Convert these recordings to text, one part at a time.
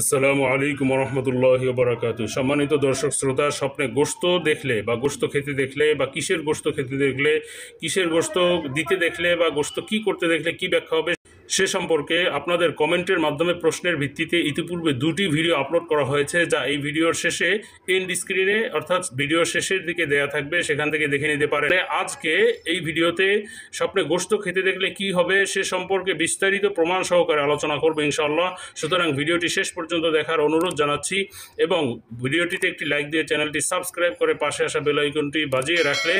আসসালামু আলাইকুম রহমতুল্লাহ বারাকাত সম্মানিত দর্শক শ্রোতা স্বপ্নে গোস্ত দেখলে বা গোস্ত খেতে দেখলে বা কিসের গোস্ত খেতে দেখলে কিসের গোস্ত দিতে দেখলে বা গোস্ত কি করতে দেখলে কি ব্যাখ্যা হবে সে সম্পর্কে আপনাদের কমেন্টের মাধ্যমে প্রশ্নের ভিত্তিতে ইতিপূর্বে দুটি ভিডিও আপলোড করা হয়েছে যা এই ভিডিওর শেষে এন্ড স্ক্রিনে অর্থাৎ ভিডিও শেষের দিকে দেয়া থাকবে সেখান থেকে দেখে নিতে পারে আজকে এই ভিডিওতে স্বপ্নে গোস্ত খেতে দেখলে কি হবে সে সম্পর্কে বিস্তারিত প্রমাণ সহকারে আলোচনা করবো ইনশাল্লাহ সুতরাং ভিডিওটি শেষ পর্যন্ত দেখার অনুরোধ জানাচ্ছি এবং ভিডিওটিতে একটি লাইক দিয়ে চ্যানেলটি সাবস্ক্রাইব করে পাশে আসা বেলাইকনটি বাজিয়ে রাখলে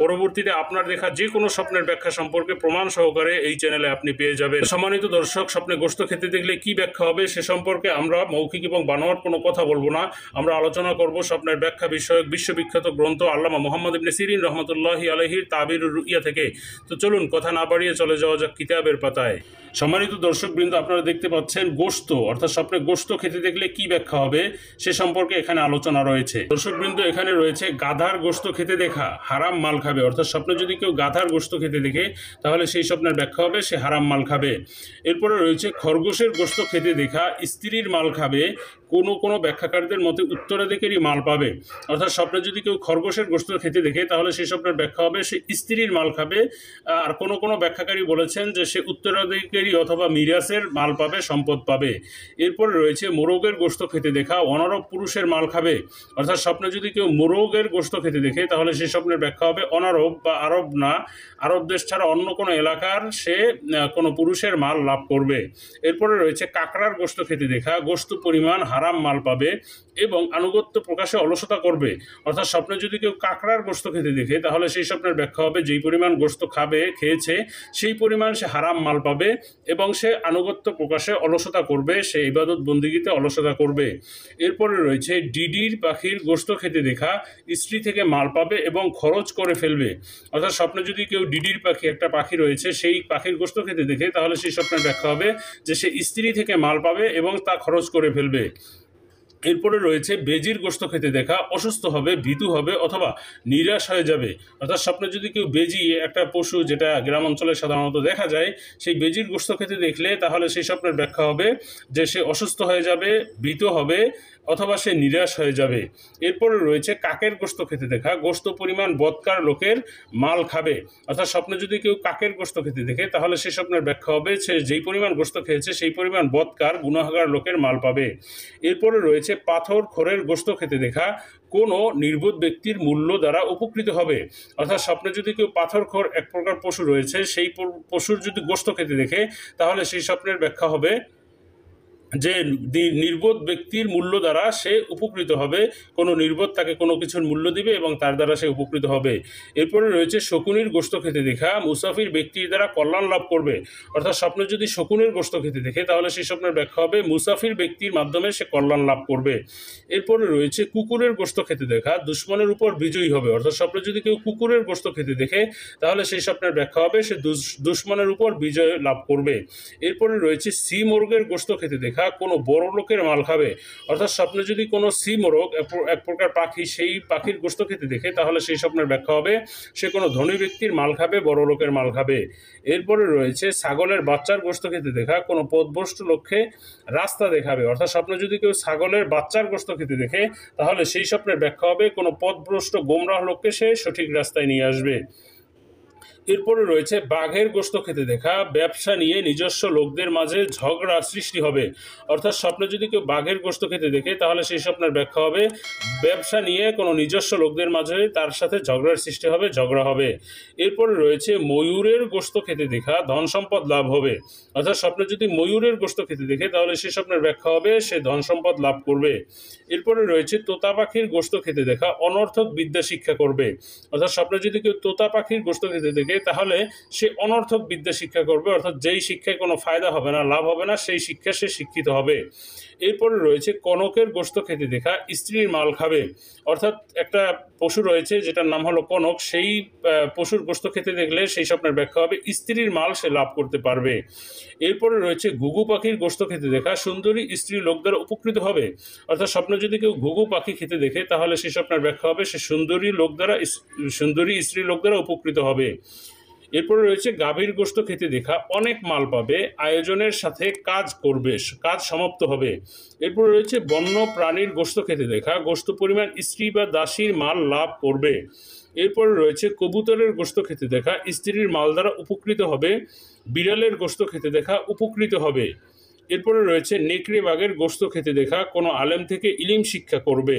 পরবর্তীতে আপনার দেখা যে কোনো স্বপ্নের ব্যাখ্যা সম্পর্কে প্রমাণ সহকারে এই চ্যানেলে আপনি পেয়ে যাবেন সম্মানিত দর্শক স্বপ্নে গোস্ত খেতে দেখলে কি ব্যাখ্যা হবে সে সম্পর্কে আমরা মৌখিক এবং বানোয়ার কোনো কথা বলবো না আমরা আলোচনা করব স্বপ্নের ব্যাখ্যা বিষয়ক বিশ্ববিখ্যাত গ্রন্থ আল্লামা মোহাম্মদ ইবনে সিরিন রহমতুল্লাহি আলহির তাবির রুইয়া থেকে তো চলুন কথা না বাড়িয়ে চলে যাওয়া যাক কিতাবের পাতায় সম্মানিত দর্শক বৃন্দ আপনারা দেখতে পাচ্ছেন গোস্ত অর্থাৎ স্বপ্নে গোস্ত খেতে দেখলে কি ব্যাখ্যা হবে সে সম্পর্কে এখানে আলোচনা রয়েছে দর্শকবৃন্দ এখানে রয়েছে গাধার গোস্ত খেতে দেখা হারাম মাল খাবে অর্থাৎ স্বপ্নে যদি কেউ গাধার গোস্ত খেতে দেখে তাহলে সেই স্বপ্নের ব্যাখ্যা হবে সে হারাম মাল খাবে এরপরে রয়েছে খরগোশের গোস্ত খেতে দেখা স্ত্রীর মাল খাবে কোনো কোনো ব্যাখ্যাকারদের মতে উত্তরাধিকারী মাল পাবে অর্থাৎ স্বপ্নে যদি কেউ খরগোশের গোস্ত খেতে দেখে তাহলে সেই স্বপ্নের ব্যাখ্যা হবে সে স্ত্রীর মাল খাবে আর কোনো কোনো ব্যাখ্যাকারী বলেছেন যে সে উত্তরাধিকারী অথবা মিরাসের মাল পাবে সম্পদ পাবে এরপরে রয়েছে মোরগের গোস্ত খেতে দেখা অনারব পুরুষের মাল খাবে অর্থাৎ স্বপ্নে যদি কেউ মোরগের গোস্ত খেতে দেখে তাহলে সেই স্বপ্নের ব্যাখ্যা হবে অনারব বা আরব না আরব দেশ ছাড়া অন্য কোনো এলাকার সে কোনো পুরুষের গোস্তের মাল লাভ করবে এরপরে রয়েছে কাঁকড়ার গোস্ত খেতে দেখা গোস্ত পরিমাণ হারাম মাল পাবে এবং আনুগত্য প্রকাশে অলসতা করবে অর্থাৎ স্বপ্নে যদি কেউ কাঁকড়ার গোস্ত খেতে দেখে তাহলে সেই স্বপ্নের ব্যাখ্যা হবে যেই পরিমাণ গোস্ত খাবে খেয়েছে সেই পরিমাণ সে হারাম মাল পাবে এবং সে আনুগত্য প্রকাশে অলসতা করবে সে ইবাদত বন্দিগিতে অলসতা করবে এরপরে রয়েছে ডিডির পাখির গোস্ত খেতে দেখা স্ত্রী থেকে মাল পাবে এবং খরচ করে ফেলবে অর্থাৎ স্বপ্নে যদি কেউ ডিডির পাখি একটা পাখি রয়েছে সেই পাখির গোস্ত খেতে দেখে তাহলে সেই স্বপ্নের ব্যাখ্যা হবে যে সে স্ত্রী থেকে মাল পাবে এবং তা খরচ করে ফেলবে এরপরে রয়েছে বেজির গোস্ত খেতে দেখা অসুস্থ হবে ভীতু হবে অথবা নিরাশ হয়ে যাবে অর্থাৎ স্বপ্নে যদি কেউ বেজি একটা পশু যেটা গ্রাম অঞ্চলে সাধারণত দেখা যায় সেই বেজির গোস্ত খেতে দেখলে তাহলে সেই স্বপ্নের ব্যাখ্যা হবে যে সে অসুস্থ হয়ে যাবে ভীত হবে অথবা সে নিরাশ হয়ে যাবে এরপরে রয়েছে কাকের গোস্ত খেতে দেখা গোস্ত পরিমাণ বৎকার লোকের মাল খাবে অর্থাৎ স্বপ্নে যদি কেউ কাকের গোস্ত খেতে দেখে তাহলে সে স্বপ্নের ব্যাখ্যা হবে সে যেই পরিমাণ গোস্ত খেয়েছে সেই পরিমাণ বৎকার গুণাহার লোকের মাল পাবে এরপরে রয়েছে পেয়েছে পাথর খড়ের গোস্ত খেতে দেখা কোনো নির্বোধ ব্যক্তির মূল্য দ্বারা উপকৃত হবে অর্থাৎ স্বপ্নে যদি কেউ পাথর পাথরখোর এক প্রকার পশু রয়েছে সেই পশুর যদি গোস্ত খেতে দেখে তাহলে সেই স্বপ্নের ব্যাখ্যা হবে যে নির্বোধ ব্যক্তির মূল্য দ্বারা সে উপকৃত হবে কোনো নির্বোধ তাকে কোনো কিছুর মূল্য দিবে এবং তার দ্বারা সে উপকৃত হবে এরপরে রয়েছে শকুনির গোস্ত খেতে দেখা মুসাফির ব্যক্তির দ্বারা কল্যাণ লাভ করবে অর্থাৎ স্বপ্ন যদি শকুনের গোস্ত খেতে দেখে তাহলে সেই স্বপ্নের ব্যাখ্যা হবে মুসাফির ব্যক্তির মাধ্যমে সে কল্যাণ লাভ করবে এরপরে রয়েছে কুকুরের গোস্ত খেতে দেখা দুশ্মনের উপর বিজয়ী হবে অর্থাৎ স্বপ্ন যদি কেউ কুকুরের গোস্ত খেতে দেখে তাহলে সেই স্বপ্নের ব্যাখ্যা হবে সে দুশ্মনের উপর বিজয় লাভ করবে এরপরে রয়েছে সি মুরগের গোস্ত খেতে দেখা লেখা কোনো বড় লোকের মাল খাবে অর্থাৎ স্বপ্নে যদি কোনো সি মোরগ এক প্রকার পাখি সেই পাখির গোস্ত খেতে দেখে তাহলে সেই স্বপ্নের ব্যাখ্যা হবে সে কোনো ধনী ব্যক্তির মাল খাবে বড় লোকের মাল খাবে এরপরে রয়েছে ছাগলের বাচ্চার গোস্ত খেতে দেখা কোনো পথভ্রষ্ট লক্ষ্যে রাস্তা দেখাবে অর্থাৎ স্বপ্নে যদি কেউ ছাগলের বাচ্চার গোস্ত খেতে দেখে তাহলে সেই স্বপ্নের ব্যাখ্যা হবে কোনো পথভ্রষ্ট গোমরাহ লোককে সে সঠিক রাস্তায় নিয়ে আসবে এরপরে রয়েছে বাঘের গোস্ত খেতে দেখা ব্যবসা নিয়ে নিজস্ব লোকদের মাঝে ঝগড়া সৃষ্টি হবে অর্থাৎ স্বপ্নে যদি কেউ বাঘের গোস্ত খেতে দেখে তাহলে সেই স্বপ্নের ব্যাখ্যা হবে ব্যবসা নিয়ে কোনো নিজস্ব লোকদের মাঝে তার সাথে ঝগড়ার সৃষ্টি হবে ঝগড়া হবে এরপরে রয়েছে ময়ূরের গোস্ত খেতে দেখা ধন সম্পদ লাভ হবে অর্থাৎ স্বপ্নে যদি ময়ূরের গোস্ত খেতে দেখে তাহলে সেই স্বপ্নের ব্যাখ্যা হবে সে ধন সম্পদ লাভ করবে এরপরে রয়েছে তোতা পাখির গোস্ত খেতে দেখা অনর্থক বিদ্যা শিক্ষা করবে অর্থাৎ স্বপ্নে যদি কেউ তোতা পাখির গোস্ত খেতে দেখে তাহলে সে অনর্থক বিদ্যা শিক্ষা করবে অর্থাৎ যেই শিক্ষায় কোনো ফায়দা হবে না লাভ হবে না সেই শিক্ষা সে শিক্ষিত হবে এরপরে রয়েছে কনকের গোস্ত খেতে দেখা স্ত্রীর মাল খাবে অর্থাৎ একটা পশু রয়েছে যেটার নাম হলো কনক সেই পশুর গোস্ত খেতে দেখলে সেই স্বপ্নের ব্যাখ্যা হবে স্ত্রীর মাল সে লাভ করতে পারবে এরপরে রয়েছে ঘুঘু পাখির গোস্ত খেতে দেখা সুন্দরী স্ত্রী লোক দ্বারা উপকৃত হবে অর্থাৎ স্বপ্ন যদি কেউ ঘুঘু পাখি খেতে দেখে তাহলে সেই স্বপ্নের ব্যাখ্যা হবে সে সুন্দরী লোক দ্বারা সুন্দরী স্ত্রী লোক দ্বারা উপকৃত হবে এরপরে রয়েছে গাভীর গোস্ত খেতে দেখা অনেক মাল পাবে আয়োজনের সাথে কাজ করবে কাজ সমাপ্ত হবে এরপরে রয়েছে বন্য প্রাণীর গোস্ত খেতে দেখা গোস্ত পরিমাণ স্ত্রী বা দাসীর মাল লাভ করবে এরপরে রয়েছে কবুতরের গোস্ত খেতে দেখা স্ত্রীর মাল দ্বারা উপকৃত হবে বিড়ালের গোস্ত খেতে দেখা উপকৃত হবে এরপরে রয়েছে নেকড়ে বাঘের গোস্ত খেতে দেখা কোনো আলেম থেকে ইলিম শিক্ষা করবে